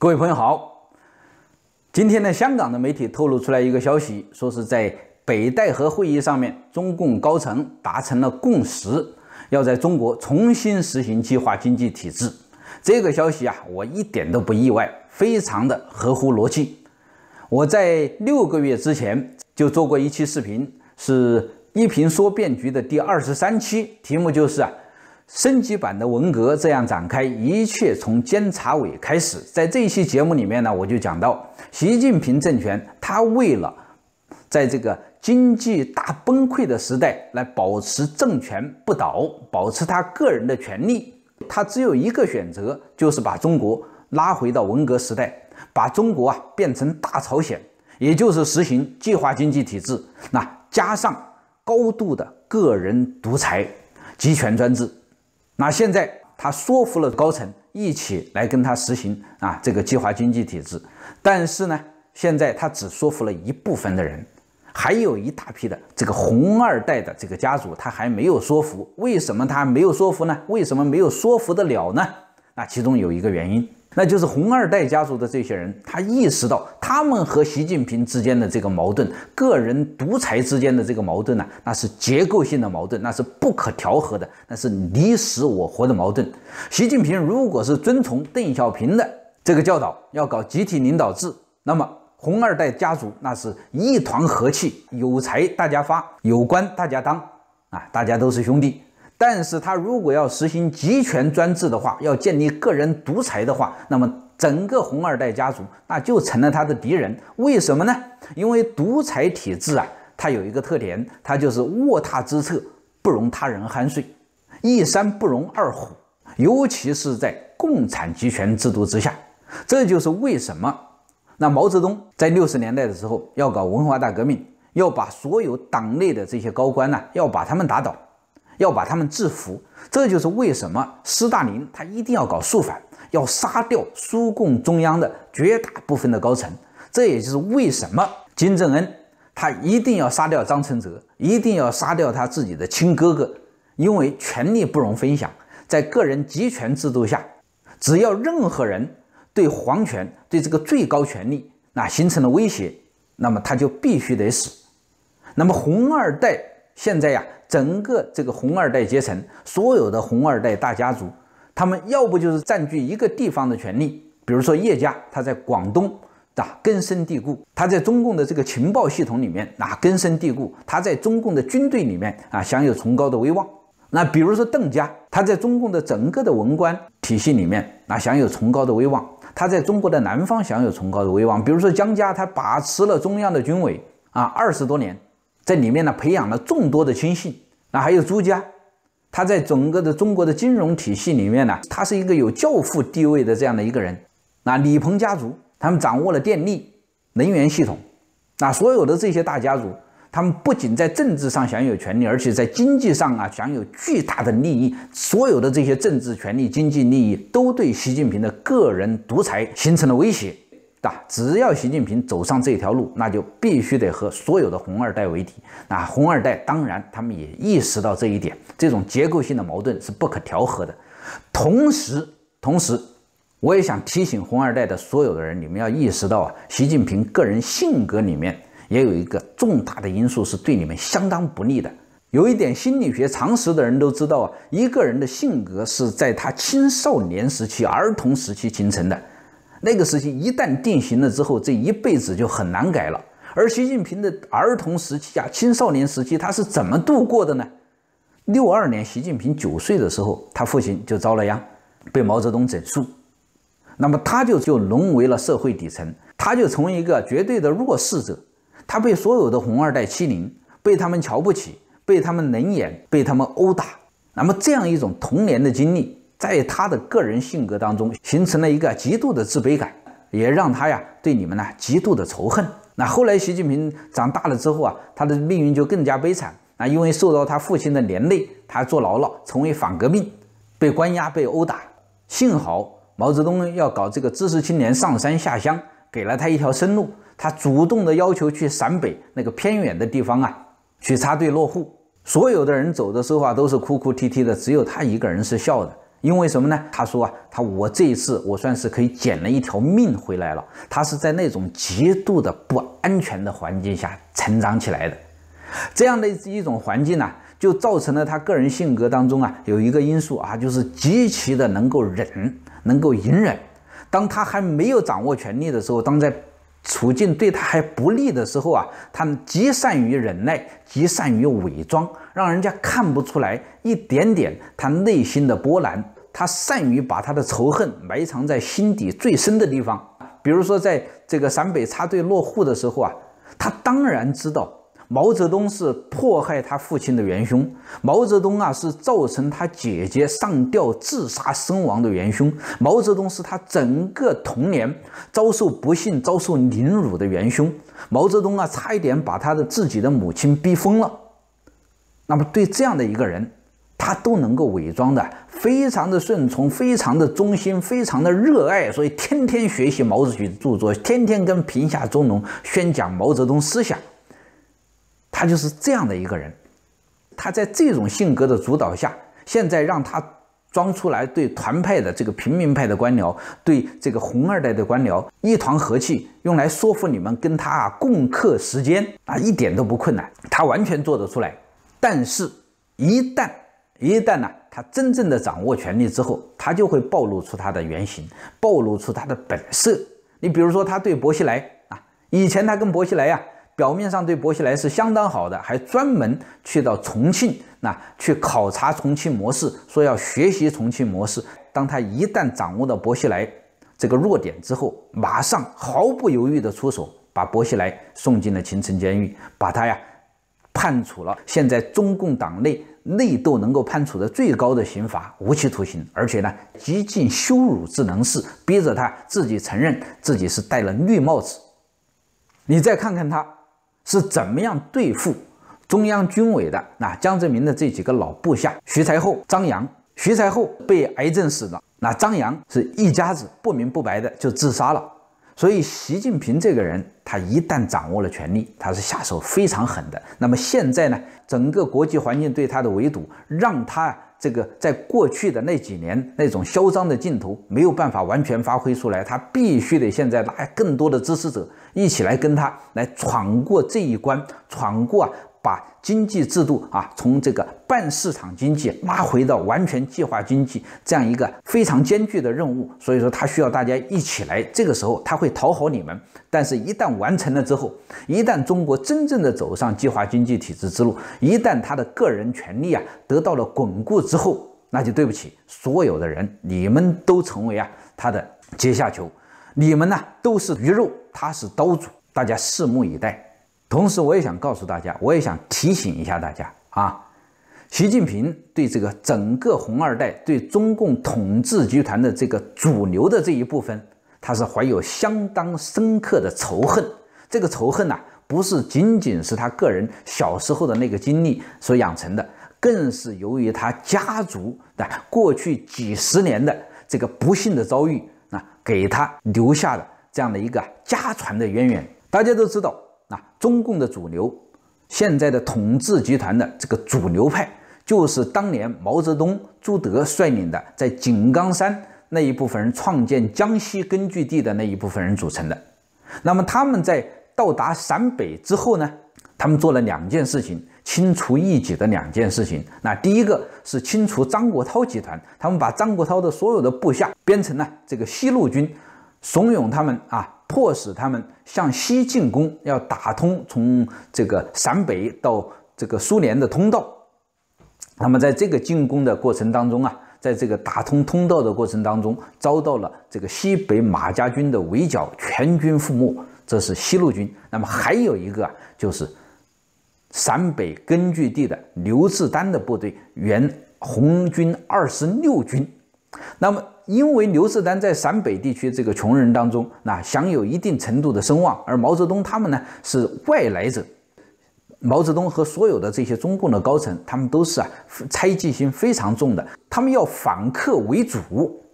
各位朋友好，今天呢，香港的媒体透露出来一个消息，说是在北戴河会议上面，中共高层达成了共识，要在中国重新实行计划经济体制。这个消息啊，我一点都不意外，非常的合乎逻辑。我在六个月之前就做过一期视频，是一平说变局的第二十三期，题目就是啊。升级版的文革这样展开，一切从监察委开始。在这一期节目里面呢，我就讲到，习近平政权他为了在这个经济大崩溃的时代来保持政权不倒，保持他个人的权利，他只有一个选择，就是把中国拉回到文革时代，把中国啊变成大朝鲜，也就是实行计划经济体制，那加上高度的个人独裁、集权专制。那现在他说服了高层一起来跟他实行啊这个计划经济体制，但是呢，现在他只说服了一部分的人，还有一大批的这个红二代的这个家族他还没有说服。为什么他没有说服呢？为什么没有说服得了呢？那其中有一个原因。那就是红二代家族的这些人，他意识到他们和习近平之间的这个矛盾，个人独裁之间的这个矛盾呢，那是结构性的矛盾，那是不可调和的，那是你死我活的矛盾。习近平如果是遵从邓小平的这个教导，要搞集体领导制，那么红二代家族那是一团和气，有财大家发，有官大家当，啊，大家都是兄弟。但是他如果要实行集权专制的话，要建立个人独裁的话，那么整个红二代家族那就成了他的敌人。为什么呢？因为独裁体制啊，它有一个特点，它就是卧榻之侧不容他人酣睡，一山不容二虎，尤其是在共产集权制度之下，这就是为什么。那毛泽东在六十年代的时候要搞文化大革命，要把所有党内的这些高官呢，要把他们打倒。要把他们制服，这就是为什么斯大林他一定要搞肃反，要杀掉苏共中央的绝大部分的高层。这也就是为什么金正恩他一定要杀掉张成泽，一定要杀掉他自己的亲哥哥，因为权力不容分享。在个人集权制度下，只要任何人对皇权、对这个最高权力那形成了威胁，那么他就必须得死。那么红二代。现在呀，整个这个红二代阶层，所有的红二代大家族，他们要不就是占据一个地方的权力，比如说叶家，他在广东啊根深蒂固，他在中共的这个情报系统里面啊根深蒂固，他在中共的军队里面啊享有崇高的威望。那比如说邓家，他在中共的整个的文官体系里面啊享有崇高的威望，他在中国的南方享有崇高的威望。比如说江家，他把持了中央的军委啊二十多年。在里面呢，培养了众多的亲信。那还有朱家，他在整个的中国的金融体系里面呢，他是一个有教父地位的这样的一个人。那李鹏家族，他们掌握了电力能源系统。那所有的这些大家族，他们不仅在政治上享有权利，而且在经济上啊享有巨大的利益。所有的这些政治权利、经济利益，都对习近平的个人独裁形成了威胁。对吧？只要习近平走上这条路，那就必须得和所有的红二代为敌。那红二代当然，他们也意识到这一点，这种结构性的矛盾是不可调和的。同时，同时，我也想提醒红二代的所有的人，你们要意识到啊，习近平个人性格里面也有一个重大的因素是对你们相当不利的。有一点心理学常识的人都知道啊，一个人的性格是在他青少年时期、儿童时期形成的。那个时期一旦定型了之后，这一辈子就很难改了。而习近平的儿童时期啊，青少年时期他是怎么度过的呢？六二年，习近平九岁的时候，他父亲就遭了殃，被毛泽东整肃，那么他就就沦为了社会底层，他就成为一个绝对的弱势者，他被所有的红二代欺凌，被他们瞧不起，被他们冷眼，被他们殴打。那么这样一种童年的经历。在他的个人性格当中形成了一个极度的自卑感，也让他呀对你们呢极度的仇恨。那后来习近平长大了之后啊，他的命运就更加悲惨。那因为受到他父亲的连累，他坐牢了，成为反革命，被关押、被殴打。幸好毛泽东要搞这个知识青年上山下乡，给了他一条生路。他主动的要求去陕北那个偏远的地方啊去插队落户。所有的人走的时候啊都是哭哭啼啼的，只有他一个人是笑的。因为什么呢？他说啊，他我这一次我算是可以捡了一条命回来了。他是在那种极度的不安全的环境下成长起来的，这样的一种环境呢，就造成了他个人性格当中啊有一个因素啊，就是极其的能够忍，能够隐忍。当他还没有掌握权力的时候，当在处境对他还不利的时候啊，他极善于忍耐，极善于伪装。让人家看不出来一点点他内心的波澜。他善于把他的仇恨埋藏在心底最深的地方。比如说，在这个陕北插队落户的时候啊，他当然知道毛泽东是迫害他父亲的元凶，毛泽东啊是造成他姐姐上吊自杀身亡的元凶，毛泽东是他整个童年遭受不幸、遭受凌辱的元凶。毛泽东啊，差一点把他的自己的母亲逼疯了。那么对这样的一个人，他都能够伪装的非常的顺从，非常的忠心，非常的热爱，所以天天学习毛主席的著作，天天跟贫下中农宣讲毛泽东思想。他就是这样的一个人，他在这种性格的主导下，现在让他装出来对团派的这个平民派的官僚，对这个红二代的官僚一团和气，用来说服你们跟他啊共克时间啊一点都不困难，他完全做得出来。但是，一旦一旦呢，他真正的掌握权力之后，他就会暴露出他的原型，暴露出他的本色。你比如说，他对薄熙来啊，以前他跟薄熙来呀，表面上对薄熙来是相当好的，还专门去到重庆那去考察重庆模式，说要学习重庆模式。当他一旦掌握到薄熙来这个弱点之后，马上毫不犹豫的出手，把薄熙来送进了秦城监狱，把他呀。判处了现在中共党内内斗能够判处的最高的刑罚——无期徒刑，而且呢，极尽羞辱之能事，逼着他自己承认自己是戴了绿帽子。你再看看他是怎么样对付中央军委的那江泽民的这几个老部下：徐才厚、张扬。徐才厚被癌症死了，那张扬是一家子不明不白的就自杀了。所以，习近平这个人，他一旦掌握了权力，他是下手非常狠的。那么现在呢，整个国际环境对他的围堵，让他这个在过去的那几年那种嚣张的劲头没有办法完全发挥出来。他必须得现在拉更多的支持者一起来跟他来闯过这一关，闯过啊。把经济制度啊，从这个半市场经济拉回到完全计划经济这样一个非常艰巨的任务，所以说他需要大家一起来。这个时候他会讨好你们，但是，一旦完成了之后，一旦中国真正的走上计划经济体制之路，一旦他的个人权利啊得到了巩固之后，那就对不起所有的人，你们都成为啊他的阶下囚，你们呢都是鱼肉，他是刀俎，大家拭目以待。同时，我也想告诉大家，我也想提醒一下大家啊，习近平对这个整个红二代，对中共统治集团的这个主流的这一部分，他是怀有相当深刻的仇恨。这个仇恨呢，不是仅仅是他个人小时候的那个经历所养成的，更是由于他家族的过去几十年的这个不幸的遭遇，那给他留下的这样的一个家传的渊源。大家都知道。那中共的主流，现在的统治集团的这个主流派，就是当年毛泽东、朱德率领的，在井冈山那一部分人创建江西根据地的那一部分人组成的。那么他们在到达陕北之后呢，他们做了两件事情，清除异己的两件事情。那第一个是清除张国焘集团，他们把张国焘的所有的部下编成了这个西路军，怂恿他们啊。迫使他们向西进攻，要打通从这个陕北到这个苏联的通道。那么，在这个进攻的过程当中啊，在这个打通通道的过程当中，遭到了这个西北马家军的围剿，全军覆没。这是西路军。那么还有一个就是陕北根据地的刘志丹的部队，原红军二十六军。那么，因为刘志丹在陕北地区这个穷人当中，那享有一定程度的声望，而毛泽东他们呢是外来者。毛泽东和所有的这些中共的高层，他们都是啊猜忌心非常重的，他们要反客为主，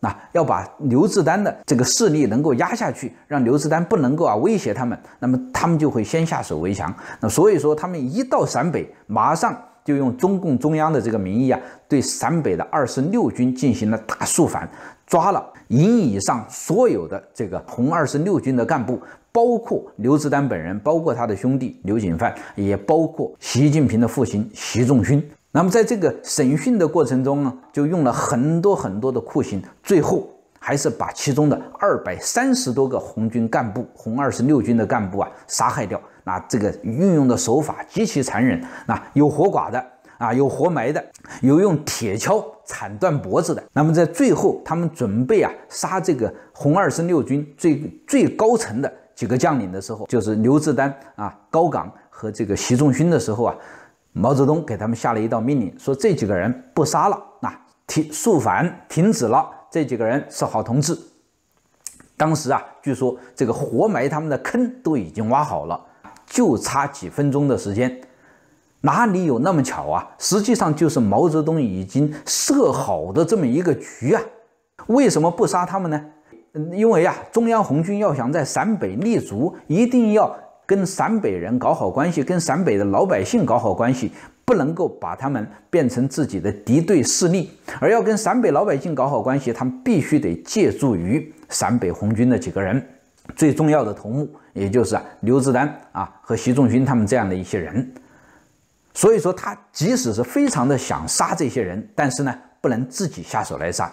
那要把刘志丹的这个势力能够压下去，让刘志丹不能够啊威胁他们，那么他们就会先下手为强。那所以说，他们一到陕北，马上。就用中共中央的这个名义啊，对陕北的二十六军进行了大肃反，抓了营以上所有的这个红二十六军的干部，包括刘志丹本人，包括他的兄弟刘景范，也包括习近平的父亲习仲勋。那么在这个审讯的过程中呢，就用了很多很多的酷刑，最后。还是把其中的二百三十多个红军干部、红二十六军的干部啊杀害掉。那这个运用的手法极其残忍，那有活剐的啊，有活埋的，有用铁锹铲断脖子的。那么在最后，他们准备啊杀这个红二十六军最最高层的几个将领的时候，就是刘志丹啊、高岗和这个习仲勋的时候啊，毛泽东给他们下了一道命令，说这几个人不杀了。那停肃反停止了。这几个人是好同志，当时啊，据说这个活埋他们的坑都已经挖好了，就差几分钟的时间，哪里有那么巧啊？实际上就是毛泽东已经设好的这么一个局啊。为什么不杀他们呢？因为啊，中央红军要想在陕北立足，一定要跟陕北人搞好关系，跟陕北的老百姓搞好关系。不能够把他们变成自己的敌对势力，而要跟陕北老百姓搞好关系，他们必须得借助于陕北红军的几个人，最重要的头目，也就是刘志丹啊和习仲勋他们这样的一些人。所以说，他即使是非常的想杀这些人，但是呢，不能自己下手来杀。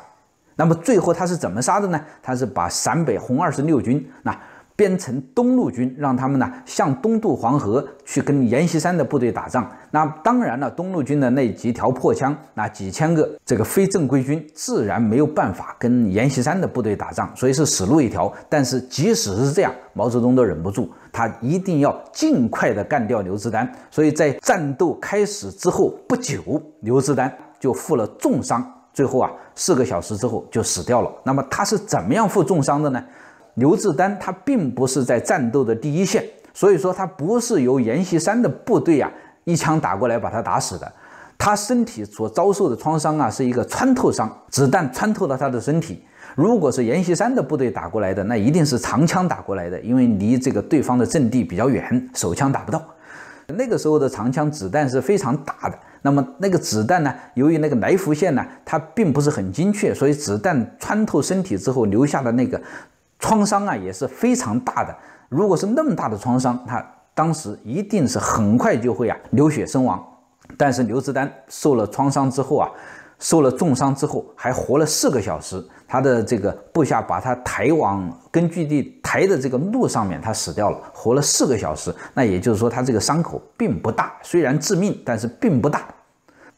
那么最后他是怎么杀的呢？他是把陕北红二十六军那。编成东路军，让他们呢向东渡黄河去跟阎锡山的部队打仗。那当然了，东路军的那几条破枪，那几千个这个非正规军，自然没有办法跟阎锡山的部队打仗，所以是死路一条。但是即使是这样，毛泽东都忍不住，他一定要尽快的干掉刘志丹。所以在战斗开始之后不久，刘志丹就负了重伤，最后啊四个小时之后就死掉了。那么他是怎么样负重伤的呢？刘志丹他并不是在战斗的第一线，所以说他不是由阎锡山的部队啊一枪打过来把他打死的。他身体所遭受的创伤啊是一个穿透伤，子弹穿透了他的身体。如果是阎锡山的部队打过来的，那一定是长枪打过来的，因为离这个对方的阵地比较远，手枪打不到。那个时候的长枪子弹是非常大的，那么那个子弹呢，由于那个来福线呢，它并不是很精确，所以子弹穿透身体之后留下的那个。创伤啊也是非常大的，如果是那么大的创伤，他当时一定是很快就会啊流血身亡。但是刘志丹受了创伤之后啊，受了重伤之后还活了四个小时。他的这个部下把他抬往根据地抬的这个路上面，他死掉了，活了四个小时。那也就是说他这个伤口并不大，虽然致命，但是并不大。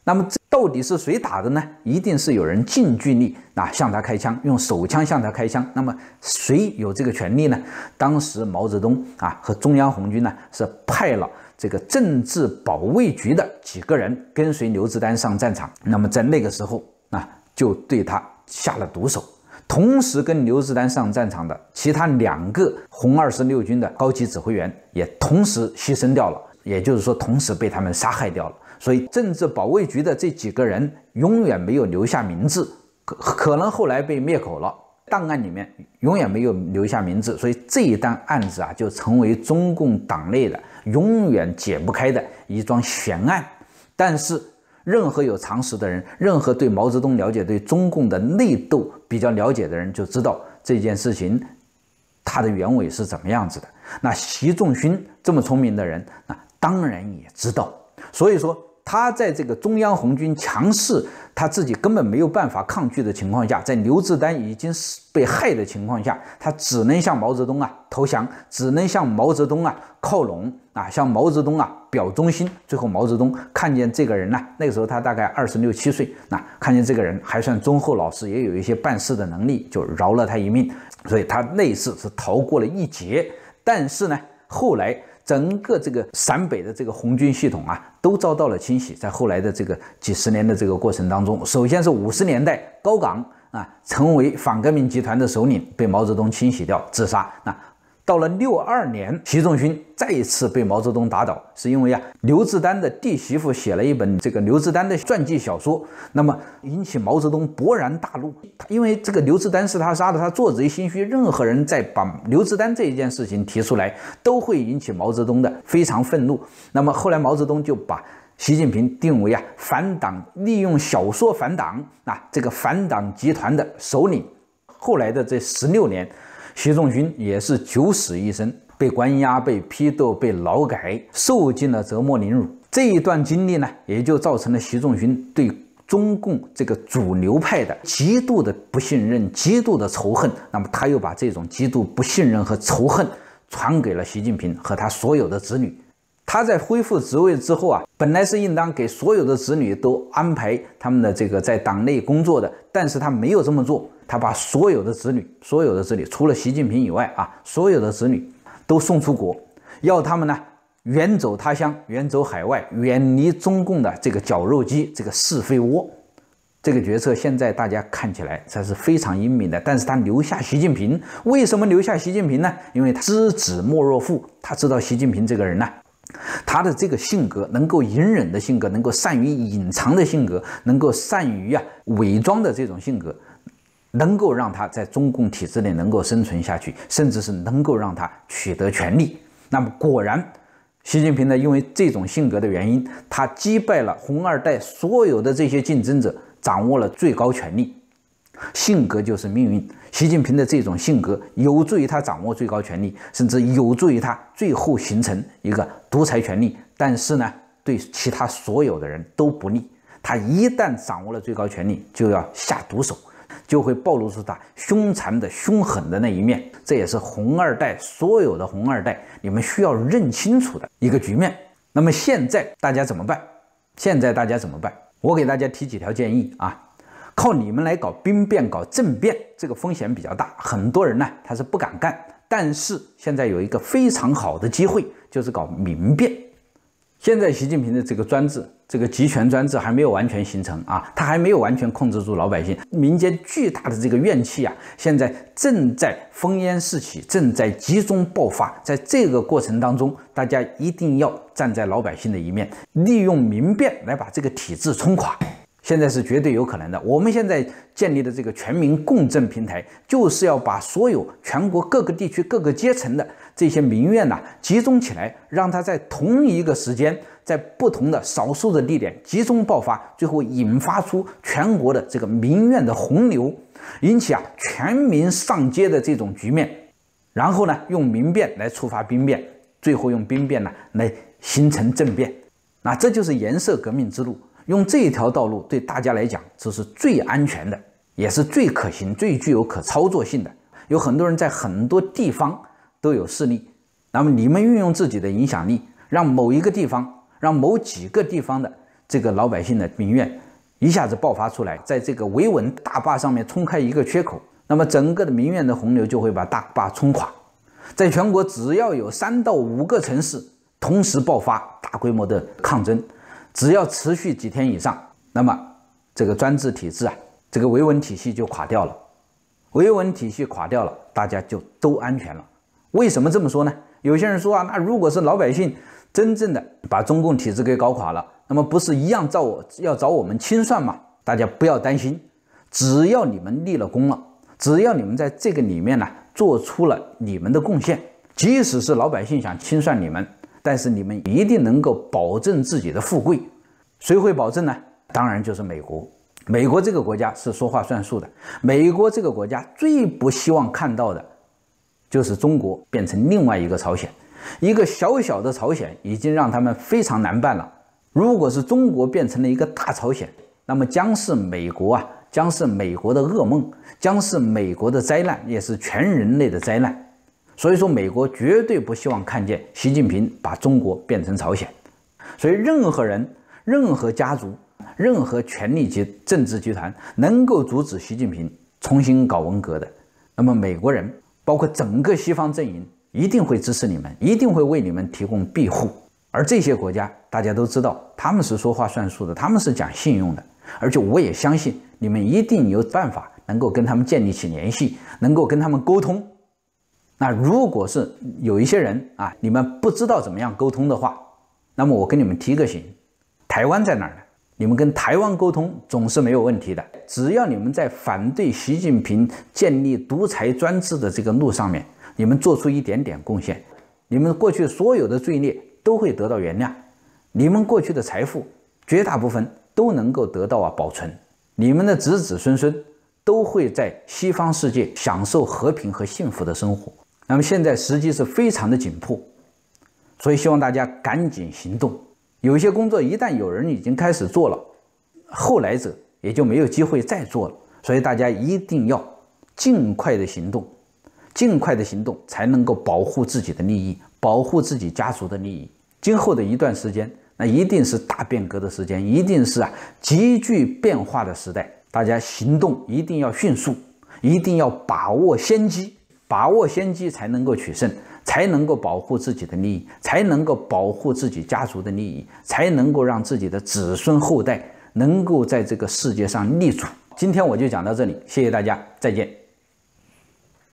那么这。到底是谁打的呢？一定是有人近距离啊向他开枪，用手枪向他开枪。那么谁有这个权利呢？当时毛泽东啊和中央红军呢是派了这个政治保卫局的几个人跟随刘志丹上战场。那么在那个时候啊就对他下了毒手。同时跟刘志丹上战场的其他两个红二十六军的高级指挥员也同时牺牲掉了，也就是说同时被他们杀害掉了。所以政治保卫局的这几个人永远没有留下名字，可可能后来被灭口了，档案里面永远没有留下名字。所以这一单案子啊，就成为中共党内了永远解不开的一桩悬案。但是，任何有常识的人，任何对毛泽东了解、对中共的内斗比较了解的人，就知道这件事情它的原委是怎么样子的。那习仲勋这么聪明的人啊，当然也知道。所以说。他在这个中央红军强势，他自己根本没有办法抗拒的情况下，在刘志丹已经是被害的情况下，他只能向毛泽东啊投降，只能向毛泽东啊靠拢啊，向毛泽东啊表忠心。最后毛泽东看见这个人呢，那个时候他大概二十六七岁，那看见这个人还算忠厚老实，也有一些办事的能力，就饶了他一命。所以他那次是逃过了一劫，但是呢，后来。整个这个陕北的这个红军系统啊，都遭到了清洗。在后来的这个几十年的这个过程当中，首先是五十年代，高岗啊成为反革命集团的首领，被毛泽东清洗掉，自杀。那。到了六二年，习仲勋再一次被毛泽东打倒，是因为啊，刘志丹的弟媳妇写了一本这个刘志丹的传记小说，那么引起毛泽东勃然大怒，因为这个刘志丹是他杀的，他做贼心虚，任何人再把刘志丹这一件事情提出来，都会引起毛泽东的非常愤怒。那么后来毛泽东就把习近平定为啊反党，利用小说反党啊这个反党集团的首领。后来的这十六年。习仲勋也是九死一生，被关押、被批斗、被劳改，受尽了折磨凌辱。这一段经历呢，也就造成了习仲勋对中共这个主流派的极度的不信任、极度的仇恨。那么，他又把这种极度不信任和仇恨传给了习近平和他所有的子女。他在恢复职位之后啊，本来是应当给所有的子女都安排他们的这个在党内工作的，但是他没有这么做，他把所有的子女，所有的子女除了习近平以外啊，所有的子女都送出国，要他们呢远走他乡，远走海外，远离中共的这个绞肉机，这个是非窝。这个决策现在大家看起来才是非常英明的，但是他留下习近平，为什么留下习近平呢？因为知子莫若父，他知道习近平这个人呢。他的这个性格，能够隐忍的性格，能够善于隐藏的性格，能够善于啊伪装的这种性格，能够让他在中共体制内能够生存下去，甚至是能够让他取得权利。那么果然，习近平呢，因为这种性格的原因，他击败了红二代所有的这些竞争者，掌握了最高权力。性格就是命运。习近平的这种性格有助于他掌握最高权力，甚至有助于他最后形成一个独裁权力。但是呢，对其他所有的人都不利。他一旦掌握了最高权力，就要下毒手，就会暴露出他凶残的、凶狠的那一面。这也是红二代所有的红二代，你们需要认清楚的一个局面。那么现在大家怎么办？现在大家怎么办？我给大家提几条建议啊。靠你们来搞兵变、搞政变，这个风险比较大。很多人呢，他是不敢干。但是现在有一个非常好的机会，就是搞民变。现在习近平的这个专制、这个集权专制还没有完全形成啊，他还没有完全控制住老百姓。民间巨大的这个怨气啊，现在正在烽烟四起，正在集中爆发。在这个过程当中，大家一定要站在老百姓的一面，利用民变来把这个体制冲垮。现在是绝对有可能的。我们现在建立的这个全民共振平台，就是要把所有全国各个地区、各个阶层的这些民怨呐集中起来，让它在同一个时间，在不同的少数的地点集中爆发，最后引发出全国的这个民怨的洪流，引起啊全民上街的这种局面，然后呢用民变来触发兵变，最后用兵变呢来形成政变。那这就是颜色革命之路。用这一条道路对大家来讲，这是最安全的，也是最可行、最具有可操作性的。有很多人在很多地方都有势力，那么你们运用自己的影响力，让某一个地方、让某几个地方的这个老百姓的民怨一下子爆发出来，在这个维稳大坝上面冲开一个缺口，那么整个的民怨的洪流就会把大坝冲垮。在全国，只要有三到五个城市同时爆发大规模的抗争。只要持续几天以上，那么这个专制体制啊，这个维稳体系就垮掉了。维稳体系垮掉了，大家就都安全了。为什么这么说呢？有些人说啊，那如果是老百姓真正的把中共体制给搞垮了，那么不是一样找我，要找我们清算吗？大家不要担心，只要你们立了功了，只要你们在这个里面呢做出了你们的贡献，即使是老百姓想清算你们。但是你们一定能够保证自己的富贵，谁会保证呢？当然就是美国。美国这个国家是说话算数的。美国这个国家最不希望看到的，就是中国变成另外一个朝鲜。一个小小的朝鲜已经让他们非常难办了。如果是中国变成了一个大朝鲜，那么将是美国啊，将是美国的噩梦，将是美国的灾难，也是全人类的灾难。所以说，美国绝对不希望看见习近平把中国变成朝鲜。所以，任何人、任何家族、任何权力及政治集团能够阻止习近平重新搞文革的，那么美国人，包括整个西方阵营，一定会支持你们，一定会为你们提供庇护。而这些国家，大家都知道，他们是说话算数的，他们是讲信用的。而且，我也相信你们一定有办法能够跟他们建立起联系，能够跟他们沟通。那如果是有一些人啊，你们不知道怎么样沟通的话，那么我跟你们提个醒：台湾在哪儿呢？你们跟台湾沟通总是没有问题的。只要你们在反对习近平建立独裁专制的这个路上面，你们做出一点点贡献，你们过去所有的罪孽都会得到原谅，你们过去的财富绝大部分都能够得到啊保存，你们的子子孙孙都会在西方世界享受和平和幸福的生活。那么现在时机是非常的紧迫，所以希望大家赶紧行动。有一些工作一旦有人已经开始做了，后来者也就没有机会再做了。所以大家一定要尽快的行动，尽快的行动才能够保护自己的利益，保护自己家族的利益。今后的一段时间，那一定是大变革的时间，一定是啊急剧变化的时代。大家行动一定要迅速，一定要把握先机。把握先机才能够取胜，才能够保护自己的利益，才能够保护自己家族的利益，才能够让自己的子孙后代能够在这个世界上立足。今天我就讲到这里，谢谢大家，再见。